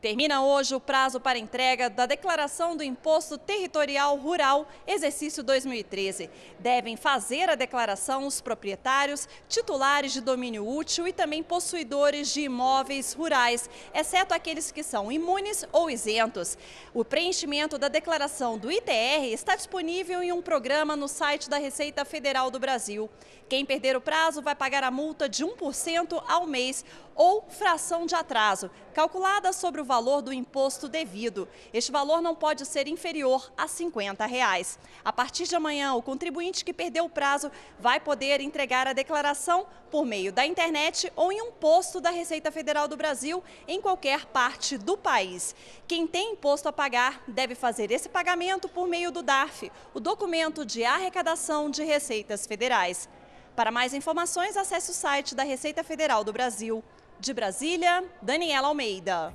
Termina hoje o prazo para entrega da Declaração do Imposto Territorial Rural, exercício 2013. Devem fazer a declaração os proprietários, titulares de domínio útil e também possuidores de imóveis rurais, exceto aqueles que são imunes ou isentos. O preenchimento da declaração do ITR está disponível em um programa no site da Receita Federal do Brasil. Quem perder o prazo vai pagar a multa de 1% ao mês ou fração de atraso, calculada sobre o valor do imposto devido. Este valor não pode ser inferior a R$ 50. Reais. A partir de amanhã, o contribuinte que perdeu o prazo vai poder entregar a declaração por meio da internet ou em um posto da Receita Federal do Brasil, em qualquer parte do país. Quem tem imposto a pagar deve fazer esse pagamento por meio do DARF, o documento de arrecadação de receitas federais. Para mais informações, acesse o site da Receita Federal do Brasil. De Brasília, Daniela Almeida.